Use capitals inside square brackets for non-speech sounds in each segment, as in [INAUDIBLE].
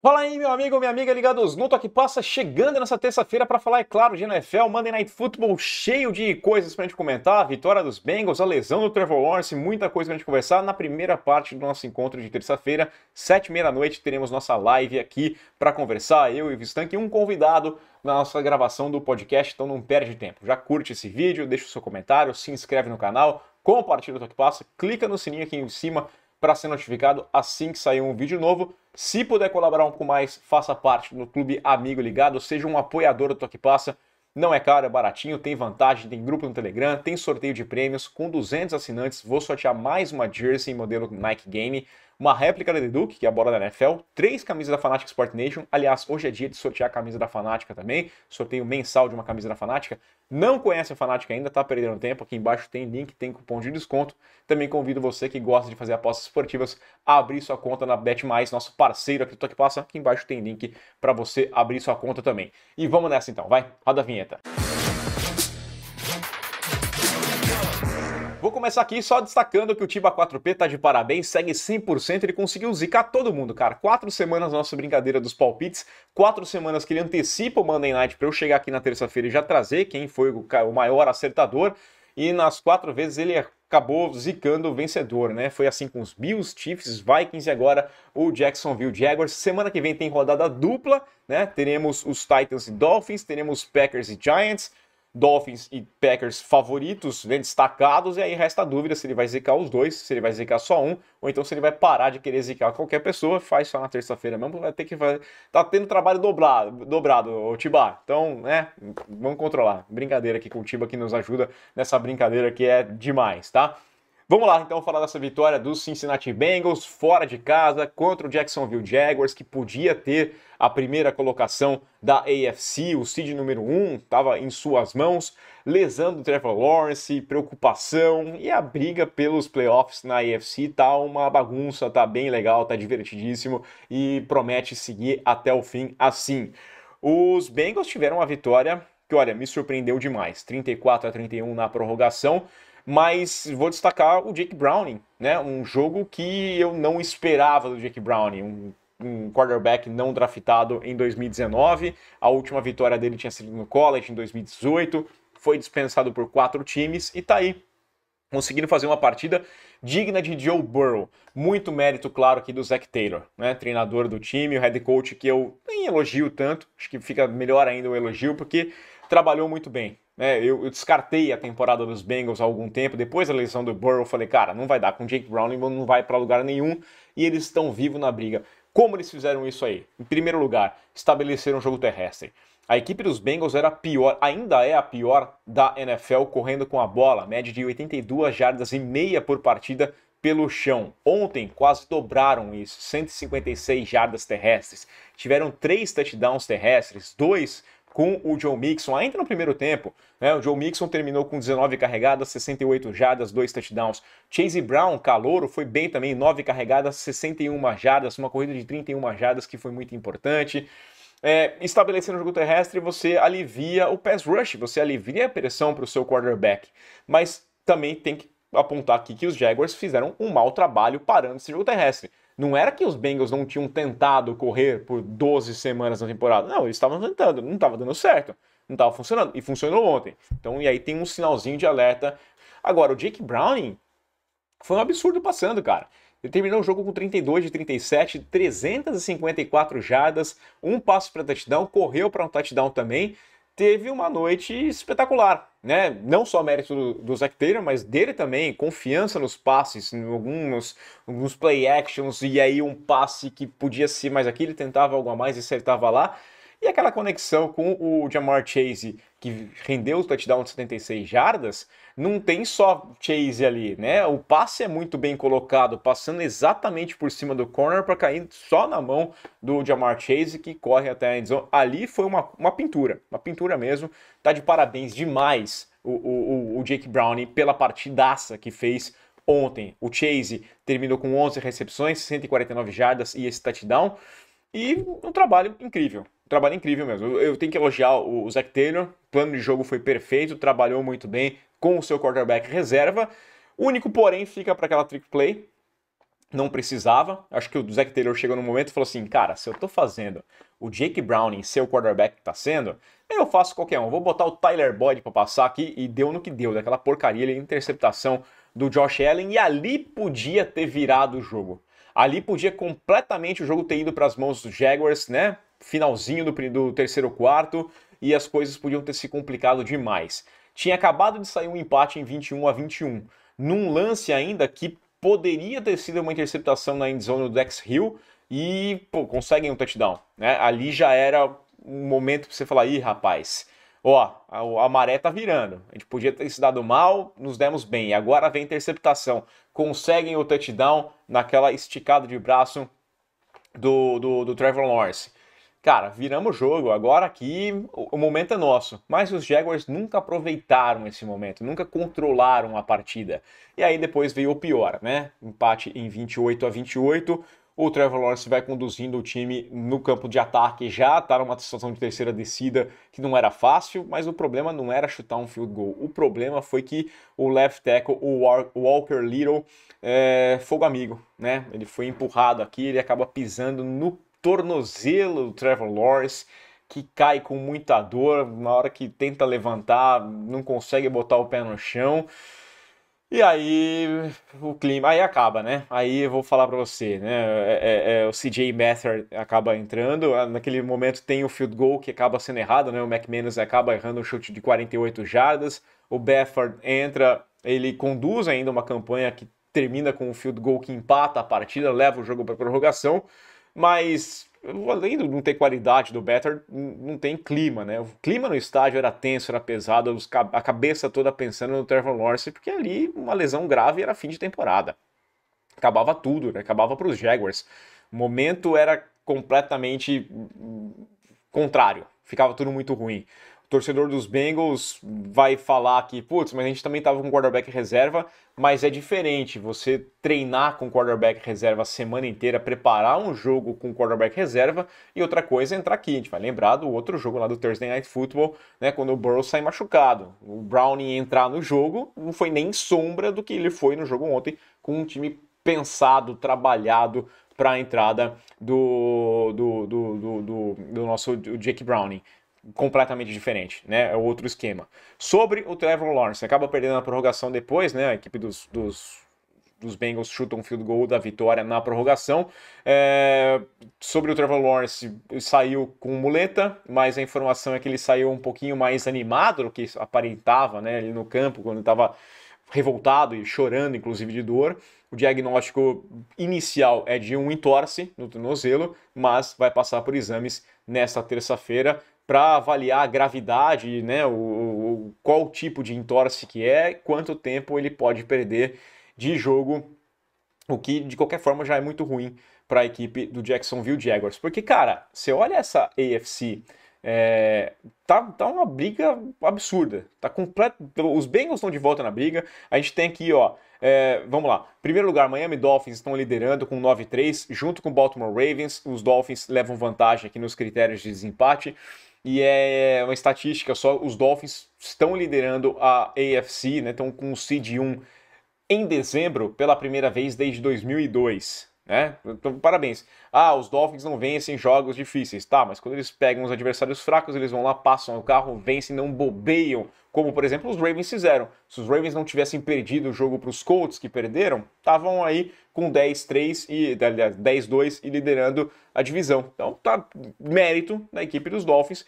Fala aí, meu amigo, minha amiga ligados no Toque Passa, chegando nessa terça-feira para falar, é claro, de NFL, Monday Night Football, cheio de coisas para a gente comentar, a vitória dos Bengals, a lesão do Trevor Lawrence, muita coisa para a gente conversar. Na primeira parte do nosso encontro de terça-feira, sete e meia da noite, teremos nossa live aqui para conversar, eu e o Vistank e um convidado na nossa gravação do podcast, então não perde tempo. Já curte esse vídeo, deixa o seu comentário, se inscreve no canal, compartilha o Toque Passa, clica no sininho aqui em cima para ser notificado assim que sair um vídeo novo. Se puder colaborar um pouco mais, faça parte do Clube Amigo Ligado, seja um apoiador do Toque Passa. Não é caro, é baratinho, tem vantagem, tem grupo no Telegram, tem sorteio de prêmios. Com 200 assinantes, vou sortear mais uma jersey modelo Nike Game uma réplica da The Duke, que é a bola da NFL, três camisas da Fanatic Sport Nation. Aliás, hoje é dia de sortear a camisa da Fanática também, sorteio mensal de uma camisa da Fanática. Não conhece a Fanática ainda, tá perdendo tempo. Aqui embaixo tem link, tem cupom de desconto. Também convido você que gosta de fazer apostas esportivas a abrir sua conta na Bet Mais, nosso parceiro aqui do Toque Passa. Aqui embaixo tem link para você abrir sua conta também. E vamos nessa então, vai? Roda a vinheta. Música Vou começar aqui só destacando que o Tiba 4P tá de parabéns, segue 100%, ele conseguiu zicar todo mundo, cara. Quatro semanas nossa brincadeira dos palpites, quatro semanas que ele antecipa o Monday Night para eu chegar aqui na terça-feira e já trazer quem foi o maior acertador. E nas quatro vezes ele acabou zicando o vencedor, né? Foi assim com os Bills, Chiefs, Vikings e agora o Jacksonville Jaguars. Semana que vem tem rodada dupla, né? Teremos os Titans e Dolphins, teremos Packers e Giants Dolphins e Packers favoritos, né, destacados, e aí resta a dúvida se ele vai zicar os dois, se ele vai zicar só um, ou então se ele vai parar de querer zicar qualquer pessoa, faz só na terça-feira mesmo, vai ter que fazer. Tá tendo trabalho dobrado, dobrado, o Tibá. Então, né, vamos controlar. Brincadeira aqui com o Tiba que nos ajuda nessa brincadeira que é demais, tá? Vamos lá então falar dessa vitória dos Cincinnati Bengals fora de casa contra o Jacksonville Jaguars, que podia ter a primeira colocação da AFC, o seed número 1 estava em suas mãos, lesando o Trevor Lawrence, preocupação e a briga pelos playoffs na AFC tá uma bagunça, tá bem legal, tá divertidíssimo e promete seguir até o fim assim. Os Bengals tiveram uma vitória que, olha, me surpreendeu demais, 34 a 31 na prorrogação mas vou destacar o Jake Browning, né? Um jogo que eu não esperava do Jake Browning, um, um quarterback não draftado em 2019. A última vitória dele tinha sido no college em 2018, foi dispensado por quatro times e tá aí conseguindo fazer uma partida digna de Joe Burrow. Muito mérito, claro, aqui do Zach Taylor, né? Treinador do time, o head coach que eu nem elogio tanto, acho que fica melhor ainda o elogio, porque trabalhou muito bem né? Eu, eu, descartei a temporada dos Bengals há algum tempo. Depois da lesão do Burrow, eu falei, cara, não vai dar. Com Jake Browning não vai para lugar nenhum. E eles estão vivos na briga. Como eles fizeram isso aí? Em primeiro lugar, estabeleceram um jogo terrestre. A equipe dos Bengals era a pior, ainda é a pior da NFL correndo com a bola, média de 82 jardas e meia por partida pelo chão. Ontem quase dobraram isso, 156 jardas terrestres. Tiveram três touchdowns terrestres, dois com o Joe Mixon ainda no primeiro tempo. Né? O Joe Mixon terminou com 19 carregadas, 68 jadas, 2 touchdowns. Chase Brown, calouro, foi bem também, 9 carregadas, 61 jadas, uma corrida de 31 jadas que foi muito importante. É, estabelecendo o jogo terrestre, você alivia o pass rush, você alivia a pressão para o seu quarterback. Mas também tem que apontar aqui que os Jaguars fizeram um mau trabalho parando esse jogo terrestre. Não era que os Bengals não tinham tentado correr por 12 semanas na temporada. Não, eles estavam tentando, não estava dando certo. Não estava funcionando. E funcionou ontem. Então, e aí tem um sinalzinho de alerta. Agora, o Jake Browning foi um absurdo passando, cara. Ele terminou o jogo com 32 de 37, 354 jardas, um passo para touchdown, correu para um touchdown também teve uma noite espetacular, né? Não só mérito do, do Zach Taylor, mas dele também, confiança nos passes, em alguns, alguns play actions, e aí um passe que podia ser mais aqui, ele tentava algo a mais e acertava lá. E aquela conexão com o Jamar Chase que rendeu o touchdown de 76 jardas, não tem só chase ali, né? O passe é muito bem colocado, passando exatamente por cima do corner para cair só na mão do Jamar Chase, que corre até a endzone. Ali foi uma, uma pintura, uma pintura mesmo. Tá de parabéns demais o, o, o Jake Browning pela partidaça que fez ontem. O Chase terminou com 11 recepções, 149 jardas e esse touchdown. E um trabalho incrível. Um trabalho incrível mesmo. Eu, tenho que elogiar o, Zach Taylor. O plano de jogo foi perfeito, trabalhou muito bem com o seu quarterback reserva. O único porém fica para aquela trick play. Não precisava. Acho que o Zach Taylor chegou no momento e falou assim: Cara, se eu tô fazendo o Jake Browning ser o quarterback que tá sendo, eu faço qualquer um. Vou botar o Tyler Boyd para passar aqui e deu no que deu. Daquela porcaria, ele interceptação do Josh Allen e ali podia ter virado o jogo. Ali podia completamente o jogo ter ido para as mãos dos Jaguars, né? finalzinho do, do terceiro quarto e as coisas podiam ter se complicado demais. Tinha acabado de sair um empate em 21 a 21, num lance ainda que poderia ter sido uma interceptação na endzone do Dex Hill e pô, conseguem um touchdown. Né? Ali já era um momento para você falar: ih, rapaz, ó, a, a, maré tá virando. A gente podia ter se dado mal, nos demos bem. Agora vem interceptação. Conseguem o touchdown naquela esticada de braço do, do, do Trevor Lawrence cara, viramos o jogo, agora aqui o momento é nosso. Mas os Jaguars nunca aproveitaram esse momento, nunca controlaram a partida. E aí depois veio o pior, né? Empate em 28 a 28. O Trevor Lawrence vai conduzindo o time no campo de ataque já, tá numa situação de terceira descida que não era fácil, mas o problema não era chutar um field goal. O problema foi que o left tackle, o Walker Little, é fogo amigo, né? Ele foi empurrado aqui, ele acaba pisando no tornozelo do Trevor Lawrence, que cai com muita dor, na hora que tenta levantar, não consegue botar o pé no chão. E aí o clima, aí acaba, né? Aí eu vou falar para você, né? É, é, é, o CJ Beathard acaba entrando, ah, naquele momento tem o field goal que acaba sendo errado, né? O McManus acaba errando um chute de 48 jardas, o Beathard entra, ele conduz ainda uma campanha que termina com um field goal que empata a partida, leva o jogo para prorrogação mas além de não ter qualidade do Better, não tem clima, né? O clima no estádio era tenso, era pesado, a cabeça toda pensando no Trevor Lawrence, porque ali uma lesão grave era fim de temporada. Acabava tudo, né? Acabava para os Jaguars. O momento era completamente hum, contrário, ficava tudo muito ruim torcedor dos Bengals vai falar que, putz, mas a gente também estava com quarterback reserva, mas é diferente você treinar com quarterback reserva a semana inteira, preparar um jogo com quarterback reserva e outra coisa é entrar aqui. A gente vai lembrar do outro jogo lá do Thursday Night Football, né, quando o Burrow sai machucado. O Browning entrar no jogo não foi nem sombra do que ele foi no jogo ontem com um time pensado, trabalhado para a entrada do, do, do, do, do nosso Jake Browning completamente diferente, né? É outro esquema. Sobre o Trevor Lawrence, acaba perdendo a prorrogação depois, né? A equipe dos, dos, dos Bengals chuta um field goal da vitória na prorrogação. É... Sobre o Trevor Lawrence, saiu com muleta, mas a informação é que ele saiu um pouquinho mais animado do que aparentava, né? Ali no campo, quando estava revoltado e chorando, inclusive de dor. O diagnóstico inicial é de um entorse no tornozelo, mas vai passar por exames nesta terça-feira para avaliar a gravidade, né, o, o, qual tipo de entorse que é, quanto tempo ele pode perder de jogo, o que de qualquer forma já é muito ruim para a equipe do Jacksonville Jaguars. Porque, cara, você olha essa AFC, é, tá, tá uma briga absurda. Tá completo. Os Bengals estão de volta na briga. A gente tem aqui, ó. É, vamos lá. Primeiro lugar, Miami Dolphins estão liderando com 9-3, junto com Baltimore Ravens. Os Dolphins levam vantagem aqui nos critérios de desempate e é, é uma estatística só, os Dolphins estão liderando a AFC, né? Estão com o seed 1 em dezembro pela primeira vez desde 2002. Né? Então, parabéns. Ah, os Dolphins não vencem jogos difíceis. Tá, mas quando eles pegam os adversários fracos, eles vão lá, passam o carro, vencem, não bobeiam. Como, por exemplo, os Ravens fizeram. Se os Ravens não tivessem perdido o jogo para os Colts, que perderam, estavam aí com 10-3 e 10-2 e liderando a divisão. Então, tá mérito da equipe dos Dolphins.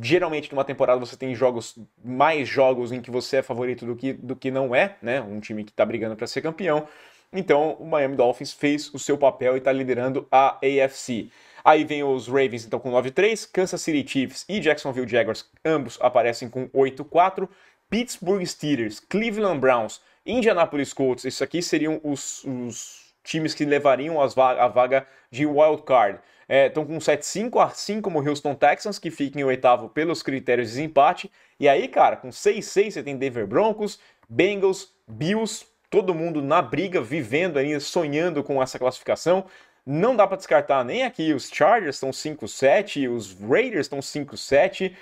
Geralmente numa temporada você tem jogos mais jogos em que você é favorito do que, do que não é, né? Um time que está brigando para ser campeão. Então o Miami Dolphins fez o seu papel e está liderando a AFC. Aí vem os Ravens então com 9-3, Kansas City Chiefs e Jacksonville Jaguars, ambos aparecem com 8-4, Pittsburgh Steelers, Cleveland Browns, Indianapolis Colts, isso aqui seriam os, os times que levariam a vaga de wild card. Estão é, com 7-5, assim como o Houston Texans, que fica em oitavo pelos critérios de desempate. E aí, cara, com 6-6 você tem Denver Broncos, Bengals, Bills, todo mundo na briga, vivendo ainda, sonhando com essa classificação. Não dá para descartar nem aqui. Os Chargers estão 5-7, os Raiders estão 5-7.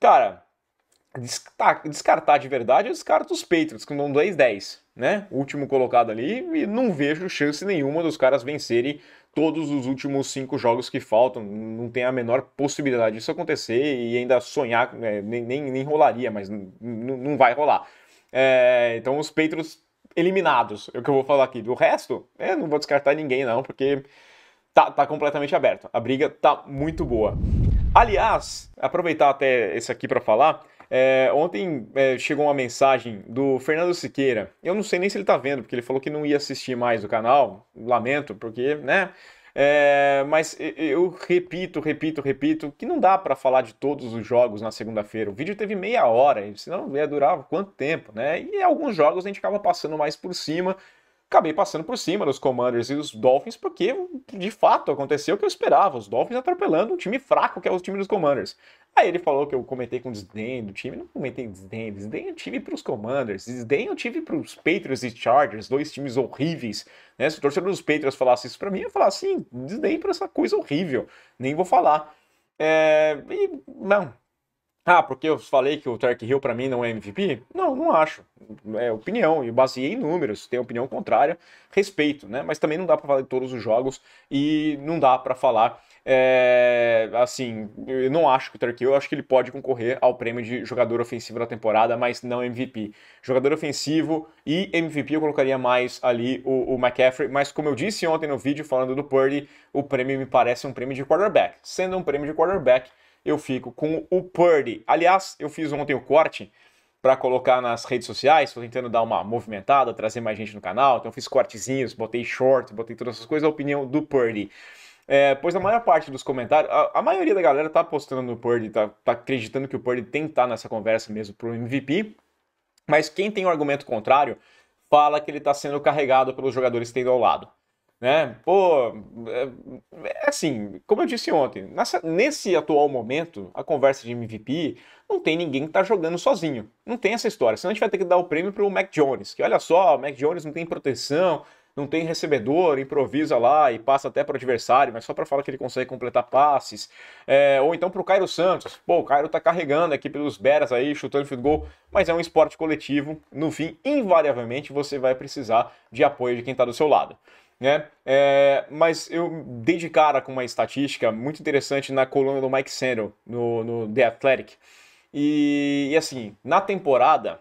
Cara, descartar de verdade, eu descarto os Patriots, que estão 2-10, né? Último colocado ali, e não vejo chance nenhuma dos caras vencerem todos os últimos cinco jogos que faltam. Não tem a menor possibilidade disso acontecer e ainda sonhar, né? nem, nem, nem rolaria, mas não vai rolar. É, então os Patriots eliminados, é o que eu vou falar aqui. Do resto, eu é, não vou descartar ninguém não, porque tá, tá completamente aberto. A briga tá muito boa. Aliás, aproveitar até esse aqui para falar, é, ontem é, chegou uma mensagem do Fernando Siqueira. Eu não sei nem se ele tá vendo, porque ele falou que não ia assistir mais o canal. Lamento, porque, né? É, mas eu repito, repito, repito que não dá para falar de todos os jogos na segunda-feira. O vídeo teve meia hora, senão ia durar quanto tempo, né? E alguns jogos a gente acaba passando mais por cima. Acabei passando por cima dos Commanders e dos Dolphins, porque de fato aconteceu o que eu esperava: os Dolphins atropelando um time fraco que é o time dos Commanders. Aí ele falou que eu comentei com desdém do time. Não comentei desdém. Desdém eu tive para os Commanders. Desdém eu tive para os Patriots e Chargers. Dois times horríveis. Né? Se o torcedor dos Patriots falasse isso para mim, eu ia falar assim: desdém para essa coisa horrível. Nem vou falar. É... E, não. Ah, porque eu falei que o Tark Hill para mim não é MVP? Não, não acho. É opinião. E baseei em números. Tem opinião contrária. Respeito, né? Mas também não dá para falar de todos os jogos. E não dá para falar é, assim, eu não acho que o Turkey, eu acho que ele pode concorrer ao prêmio de jogador ofensivo da temporada, mas não MVP. Jogador ofensivo e MVP eu colocaria mais ali o, o McCaffrey, mas como eu disse ontem no vídeo falando do Purdy, o prêmio me parece um prêmio de quarterback. Sendo um prêmio de quarterback, eu fico com o Purdy. Aliás, eu fiz ontem o corte para colocar nas redes sociais, estou tentando dar uma movimentada, trazer mais gente no canal, então fiz cortezinhos, botei short, botei todas essas coisas, a opinião do Purdy. É, pois a maior parte dos comentários, a, a, maioria da galera tá postando no Purdy, tá, tá acreditando que o Purdy tem que estar tá nessa conversa mesmo pro MVP, mas quem tem o um argumento contrário fala que ele tá sendo carregado pelos jogadores que tem ao lado. Né? Pô, é, é assim, como eu disse ontem, nessa, nesse atual momento, a conversa de MVP, não tem ninguém que tá jogando sozinho. Não tem essa história. Senão a gente vai ter que dar o prêmio pro Mac Jones, que olha só, o Mac Jones não tem proteção, não tem recebedor, improvisa lá e passa até para o adversário, mas só para falar que ele consegue completar passes. É, ou então para o Cairo Santos. Pô, o Cairo tá carregando aqui pelos Beras aí, chutando field goal, mas é um esporte coletivo. No fim, invariavelmente, você vai precisar de apoio de quem está do seu lado. Né? É, mas eu dei de cara com uma estatística muito interessante na coluna do Mike Sandel, no, no The Athletic. E, e, assim, na temporada,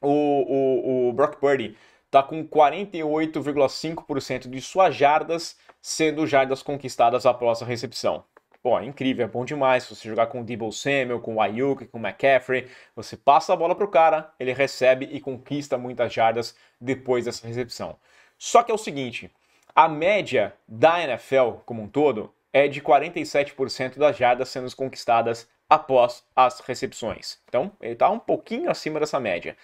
o, o, o Brock Purdy está com 48,5% de suas jardas sendo jardas conquistadas após a recepção. Pô, é incrível, é bom demais você jogar com o Debo Samuel, com o Ayuk, com o McCaffrey. Você passa a bola para o cara, ele recebe e conquista muitas jardas depois dessa recepção. Só que é o seguinte, a média da NFL como um todo é de 47% das jardas sendo conquistadas após as recepções. Então, ele está um pouquinho acima dessa média.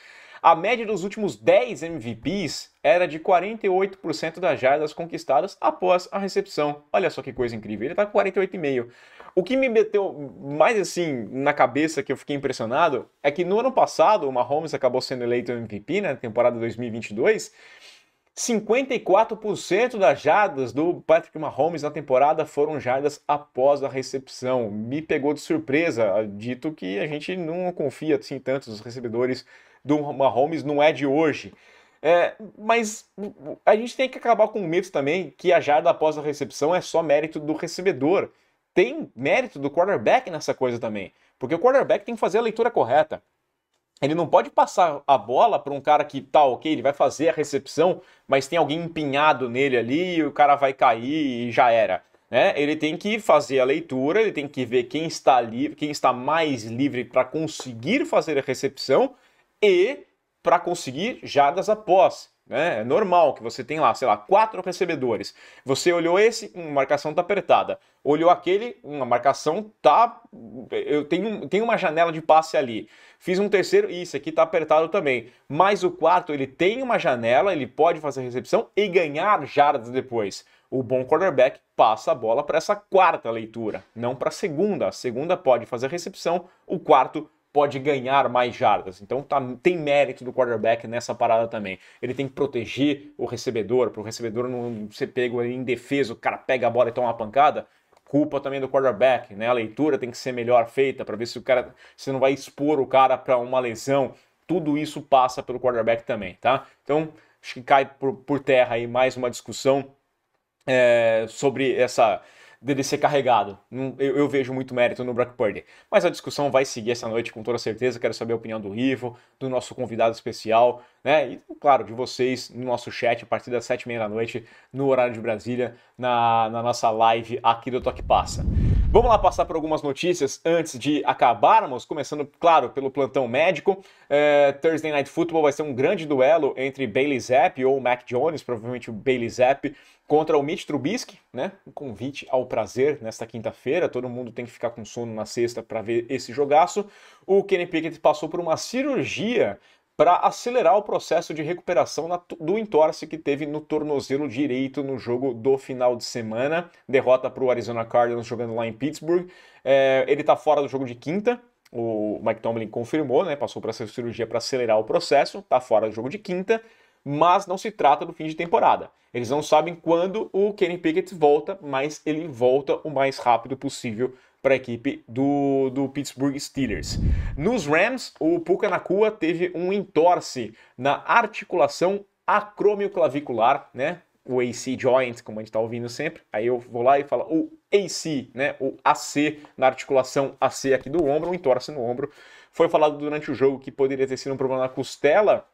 A média dos últimos 10 MVPs era de 48% das jardas conquistadas após a recepção. Olha só que coisa incrível, ele está com 48,5%. O que me meteu mais assim na cabeça que eu fiquei impressionado é que no ano passado o Mahomes acabou sendo eleito MVP né, na né, temporada 2022. 54% das jardas do Patrick Mahomes na temporada foram jardas após a recepção. Me pegou de surpresa, dito que a gente não confia assim tanto nos recebedores do Mahomes não é de hoje. É, mas a gente tem que acabar com o mito também que a jarda após a recepção é só mérito do recebedor. Tem mérito do quarterback nessa coisa também. Porque o quarterback tem que fazer a leitura correta. Ele não pode passar a bola para um cara que tá ok, ele vai fazer a recepção, mas tem alguém empinhado nele ali e o cara vai cair e já era. Né? Ele tem que fazer a leitura, ele tem que ver quem está livre, quem está mais livre para conseguir fazer a recepção e para conseguir jardas após. Né? É normal que você tenha lá, sei lá, quatro recebedores. Você olhou esse, uma marcação tá apertada. Olhou aquele, uma marcação tá. Eu tenho, tenho uma janela de passe ali. Fiz um terceiro, isso aqui tá apertado também. Mas o quarto, ele tem uma janela, ele pode fazer recepção e ganhar jardas depois. O bom cornerback passa a bola para essa quarta leitura, não para a segunda. A segunda pode fazer recepção, o quarto pode ganhar mais jardas. Então tá, tem mérito do quarterback nessa parada também. Ele tem que proteger o recebedor, para o recebedor não ser pego ali indefeso, o cara pega a bola e toma uma pancada. Culpa também do quarterback, né? A leitura tem que ser melhor feita para ver se o cara, se não vai expor o cara para uma lesão. Tudo isso passa pelo quarterback também, tá? Então acho que cai por, por terra aí mais uma discussão é, sobre essa dele ser carregado. Eu, eu, vejo muito mérito no Brock Purdy. Mas a discussão vai seguir essa noite com toda certeza. Quero saber a opinião do Rivo, do nosso convidado especial, né? E, claro, de vocês no nosso chat a partir das sete e meia da noite, no horário de Brasília, na, na nossa live aqui do Toque Passa. Vamos lá passar por algumas notícias antes de acabarmos, começando, claro, pelo plantão médico. É, Thursday Night Football vai ser um grande duelo entre Bailey Zapp ou Mac Jones, provavelmente o Bailey Zapp, contra o Mitch Trubisky, né? Um convite ao prazer nesta quinta-feira. Todo mundo tem que ficar com sono na sexta para ver esse jogaço. O Kenny Pickett passou por uma cirurgia para acelerar o processo de recuperação na, do entorse que teve no tornozelo direito no jogo do final de semana. Derrota para o Arizona Cardinals jogando lá em Pittsburgh. É, ele está fora do jogo de quinta. O Mike Tomlin confirmou, né? Passou para essa cirurgia para acelerar o processo. Está fora do jogo de quinta, mas não se trata do fim de temporada. Eles não sabem quando o Kenny Pickett volta, mas ele volta o mais rápido possível para a equipe do, do Pittsburgh Steelers. Nos Rams, o Puka Nakua teve um entorse na articulação acromioclavicular, né? O AC joint, como a gente está ouvindo sempre. Aí eu vou lá e falo o AC, né? O AC na articulação AC aqui do ombro, um entorse no ombro. Foi falado durante o jogo que poderia ter sido um problema na costela,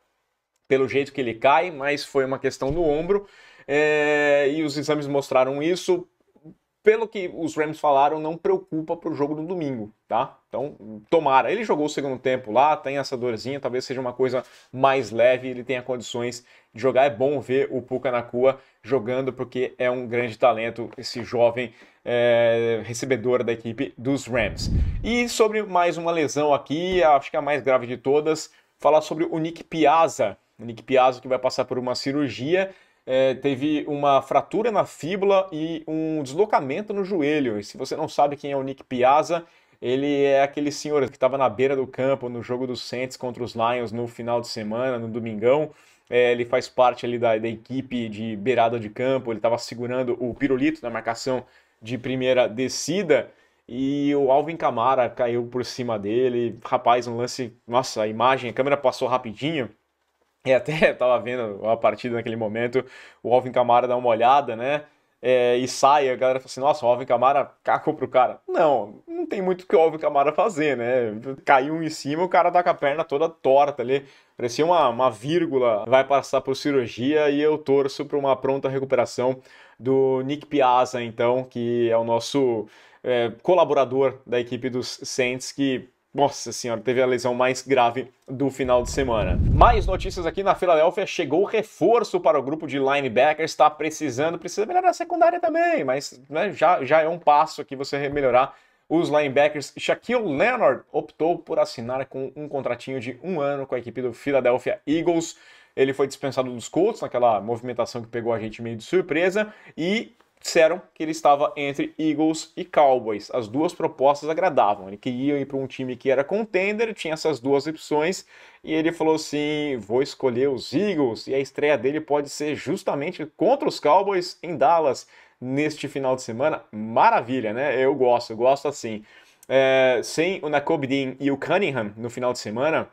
pelo jeito que ele cai, mas foi uma questão no ombro. É, e os exames mostraram isso pelo que os Rams falaram, não preocupa para o jogo do domingo, tá? Então, tomara. Ele jogou o segundo tempo lá, tem essa dorzinha, talvez seja uma coisa mais leve, ele tenha condições de jogar. É bom ver o Puka na cua jogando, porque é um grande talento esse jovem é, recebedor da equipe dos Rams. E sobre mais uma lesão aqui, acho que a mais grave de todas, falar sobre o Nick Piazza. O Nick Piazza que vai passar por uma cirurgia é, teve uma fratura na fíbula e um deslocamento no joelho. E se você não sabe quem é o Nick Piazza, ele é aquele senhor que estava na beira do campo no jogo dos Saints contra os Lions no final de semana, no domingão. É, ele faz parte ali da, da equipe de beirada de campo, ele estava segurando o pirulito na marcação de primeira descida e o Alvin Camara caiu por cima dele. Rapaz, um lance. Nossa, a imagem, a câmera passou rapidinho. E até [LAUGHS] tava vendo a partida naquele momento, o Alvin Camara dá uma olhada, né? É, e sai, a galera fala assim, nossa, o Alvin Camara cacou pro cara. Não, não tem muito o que o Alvin Camara fazer, né? Caiu um em cima, o cara tá com a perna toda torta ali, parecia uma, uma vírgula, vai passar por cirurgia e eu torço para uma pronta recuperação do Nick Piazza, então, que é o nosso é, colaborador da equipe dos Saints, que nossa senhora, teve a lesão mais grave do final de semana. Mais notícias aqui na Filadélfia, chegou reforço para o grupo de linebackers, está precisando, precisa melhorar a secundária também, mas né, já, já é um passo que você melhorar os linebackers. Shaquille Leonard optou por assinar com um contratinho de um ano com a equipe do Philadelphia Eagles. Ele foi dispensado dos Colts naquela movimentação que pegou a gente meio de surpresa e disseram que ele estava entre Eagles e Cowboys. As duas propostas agradavam. Ele queria ir para um time que era contender, tinha essas duas opções, e ele falou assim: vou escolher os Eagles, e a estreia dele pode ser justamente contra os Cowboys em Dallas neste final de semana. Maravilha, né? Eu gosto, eu gosto assim. É, sem o Nakobe Dean e o Cunningham no final de semana,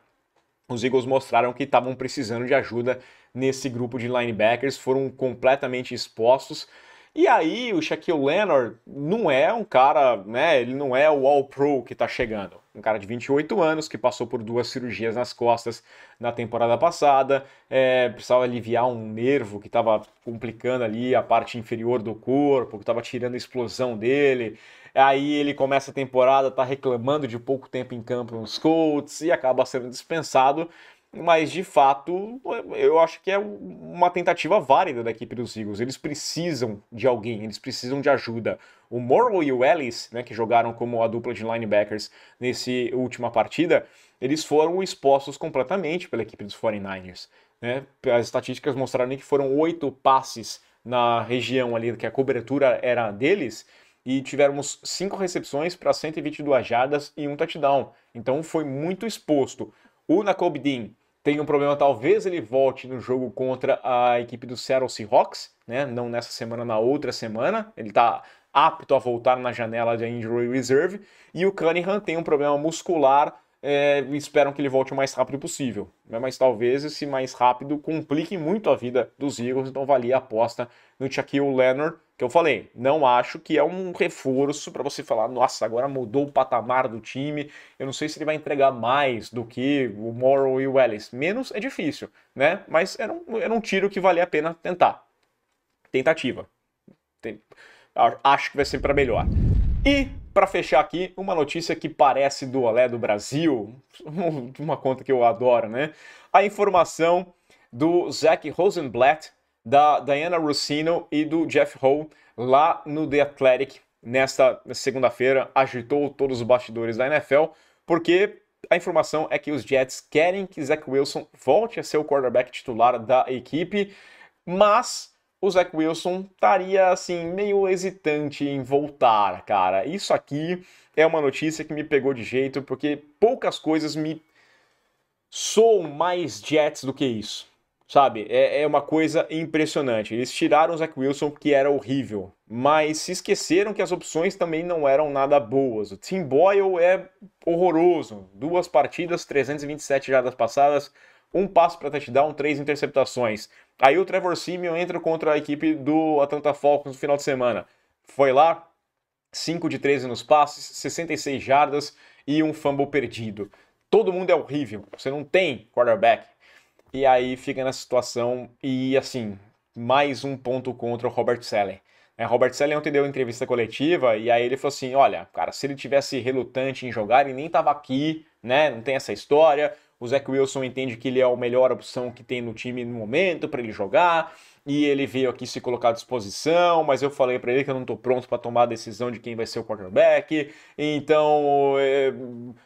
os Eagles mostraram que estavam precisando de ajuda nesse grupo de linebackers, foram completamente expostos. E aí o Shaquille Leonard não é um cara, né, ele não é o All-Pro que tá chegando. Um cara de 28 anos que passou por duas cirurgias nas costas na temporada passada, é, precisava aliviar um nervo que estava complicando ali a parte inferior do corpo, que estava tirando a explosão dele. Aí ele começa a temporada, tá reclamando de pouco tempo em campo nos Colts e acaba sendo dispensado mas de fato eu acho que é uma tentativa válida da equipe dos Eagles. Eles precisam de alguém, eles precisam de ajuda. O Morrow e o Ellis, né, que jogaram como a dupla de linebackers nesse última partida, eles foram expostos completamente pela equipe dos 49ers. Né? As estatísticas mostraram que foram oito passes na região ali que a cobertura era deles e tivemos cinco recepções para 122 jardas e um touchdown. Então foi muito exposto. O Nakob Dean tem um problema, talvez ele volte no jogo contra a equipe do Seattle Seahawks, né? Não nessa semana, na outra semana. Ele tá apto a voltar na janela de injury reserve. E o Cunningham tem um problema muscular é, esperam que ele volte o mais rápido possível. Né? Mas talvez esse mais rápido complique muito a vida dos Eagles, então valia a aposta no Shaquille Leonard, que eu falei, não acho que é um reforço para você falar, nossa, agora mudou o patamar do time, eu não sei se ele vai entregar mais do que o Morrow e o Ellis. Menos é difícil, né? Mas era um, era um tiro que valia a pena tentar. Tentativa. Tem... Acho que vai ser para melhor. E para fechar aqui, uma notícia que parece do Olé do Brasil, [LAUGHS] uma conta que eu adoro, né? A informação do Zach Rosenblatt, da Diana Rossino e do Jeff Hall lá no The Athletic nesta segunda-feira, agitou todos os bastidores da NFL, porque a informação é que os Jets querem que Zach Wilson volte a ser o quarterback titular da equipe, mas o Zach Wilson estaria assim meio hesitante em voltar, cara. Isso aqui é uma notícia que me pegou de jeito porque poucas coisas me sou mais Jets do que isso. Sabe, é, é uma coisa impressionante. Eles tiraram o Zach Wilson, que era horrível, mas se esqueceram que as opções também não eram nada boas. O Tim Boyle é horroroso. Duas partidas, 327 jardas passadas, um passo para touchdown, três interceptações. Aí o Trevor Simeon entra contra a equipe do Atlanta Falcons no final de semana. Foi lá, 5 de 13 nos passes, 66 jardas e um fumble perdido. Todo mundo é horrível, você não tem quarterback. E aí fica nessa situação e assim, mais um ponto contra o Robert Sellen. É, Robert Sellen ontem deu entrevista coletiva e aí ele falou assim: olha, cara, se ele tivesse relutante em jogar, ele nem tava aqui, né? Não tem essa história. O Zach Wilson entende que ele é a melhor opção que tem no time no momento para ele jogar e ele veio aqui se colocar à disposição, mas eu falei para ele que eu não estou pronto para tomar a decisão de quem vai ser o quarterback, então é,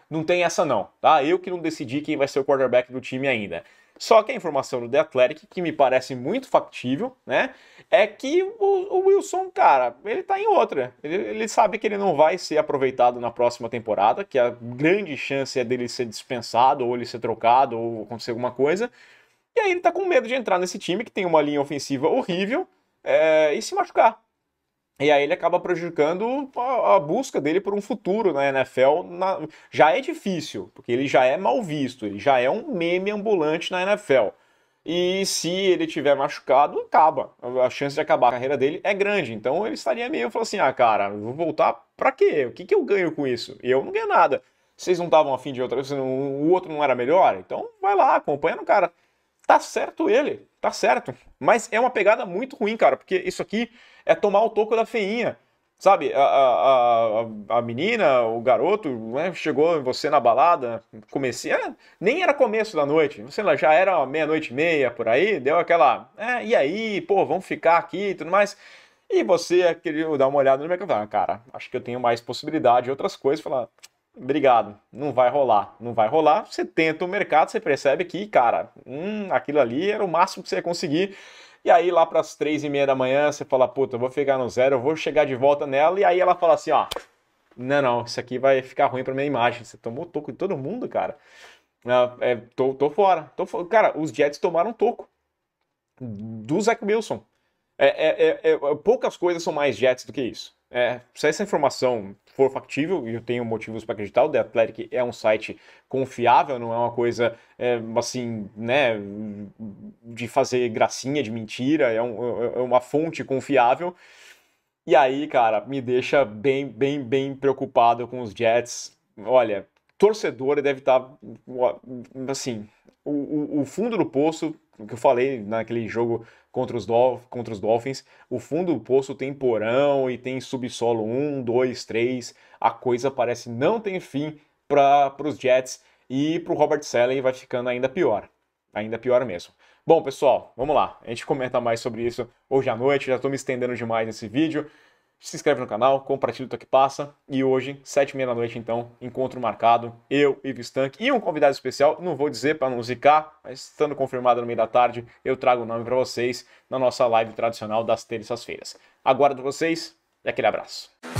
não tem essa não, tá? Eu que não decidi quem vai ser o quarterback do time ainda. Só que a informação do The Athletic, que me parece muito factível, né? É que o, o Wilson, cara, ele tá em outra. Ele, ele, sabe que ele não vai ser aproveitado na próxima temporada, que a grande chance é dele ser dispensado, ou ele ser trocado, ou acontecer alguma coisa. E aí ele tá com medo de entrar nesse time que tem uma linha ofensiva horrível é, e se machucar. E aí ele acaba prejudicando a, a, busca dele por um futuro na NFL. Na, já é difícil, porque ele já é mal visto, ele já é um meme ambulante na NFL. E se ele tiver machucado, acaba. A chance de acabar a carreira dele é grande. Então ele estaria meio falando assim: ah, cara, vou voltar pra quê? O que, que eu ganho com isso? Eu não ganho nada. Vocês não estavam afim de outra, o outro não era melhor? Então vai lá, acompanha no cara. Tá certo ele. Tá certo. Mas é uma pegada muito ruim, cara, porque isso aqui é tomar o toco da feinha. Sabe, a, a, a, a menina, o garoto, né, chegou em você na balada, comecei, é, nem era começo da noite, sei lá, já era meia-noite e meia por aí, deu aquela, é, e aí, pô, vamos ficar aqui e tudo mais. E você queria dar uma olhada no mercado, cara, acho que eu tenho mais possibilidade de outras coisas, falar, obrigado, não vai rolar, não vai rolar. Você tenta o mercado, você percebe que, cara, hum, aquilo ali era o máximo que você ia conseguir. E aí lá para as três e meia da manhã você fala, puta, eu vou ficar no zero, eu vou chegar de volta nela. E aí ela fala assim, ó, não, não, isso aqui vai ficar ruim para minha imagem. Você tomou toco de todo mundo, cara. Ah, é, tô, tô fora, tô fora. Cara, os Jets tomaram toco do Zach Wilson. É, é, é, é poucas coisas são mais Jets do que isso. É, se essa informação for factível, e eu tenho motivos para acreditar, o The Athletic é um site confiável, não é uma coisa é, assim, né, de fazer gracinha, de mentira, é, um, é uma fonte confiável. E aí, cara, me deixa bem, bem, bem preocupado com os Jets. Olha, torcedor deve estar, tá, assim, o, o, o fundo do poço o que eu falei naquele jogo contra os, Dolph contra os Dolphins, o fundo do poço tem porão e tem subsolo 1, 2, 3. A coisa parece não tem fim para os Jets e para o Robert Saleh vai ficando ainda pior. Ainda pior mesmo. Bom, pessoal, vamos lá. A gente comenta mais sobre isso hoje à noite. Já estou me estendendo demais nesse vídeo se inscreve no canal, compartilha o que passa. E hoje, sete e meia da noite, então, encontro marcado, eu, Ivo Stank e um convidado especial, não vou dizer para não zicar, mas estando confirmado no meio da tarde, eu trago o nome para vocês na nossa live tradicional das terças-feiras. Aguardo vocês e aquele abraço.